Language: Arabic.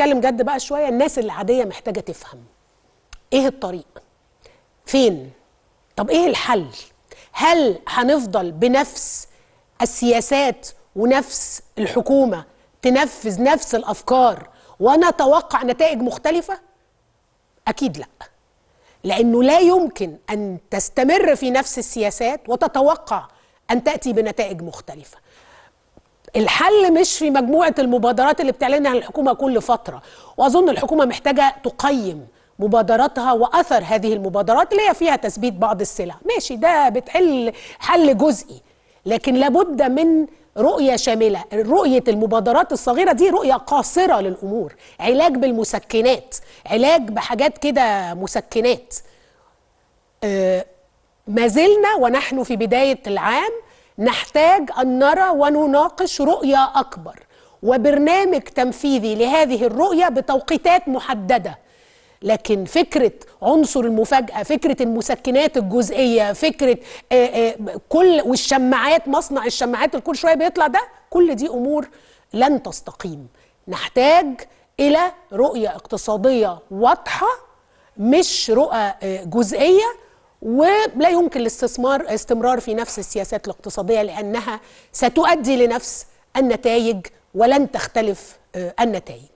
نتكلم جد بقى شويه الناس العاديه محتاجه تفهم ايه الطريق فين طب ايه الحل هل هنفضل بنفس السياسات ونفس الحكومه تنفذ نفس الافكار ونتوقع نتائج مختلفه اكيد لا لانه لا يمكن ان تستمر في نفس السياسات وتتوقع ان تاتي بنتائج مختلفه الحل مش في مجموعه المبادرات اللي بتعلنها الحكومه كل فتره واظن الحكومه محتاجه تقيم مبادراتها واثر هذه المبادرات اللي هي فيها تثبيت بعض السلع ماشي ده بتحل حل جزئي لكن لابد من رؤية شاملة رؤية المبادرات الصغيرة دي رؤية قاصرة للأمور علاج بالمسكنات علاج بحاجات كده مسكنات آه ما زلنا ونحن في بداية العام نحتاج أن نرى ونناقش رؤية أكبر وبرنامج تنفيذي لهذه الرؤية بتوقيتات محددة لكن فكرة عنصر المفاجأة فكرة المسكنات الجزئية فكرة كل والشماعات مصنع الشماعات الكل شوية بيطلع ده كل دي أمور لن تستقيم نحتاج إلى رؤية اقتصادية واضحة مش رؤى جزئية ولا يمكن الاستثمار استمرار في نفس السياسات الاقتصادية لأنها ستؤدي لنفس النتائج ولن تختلف آه، النتائج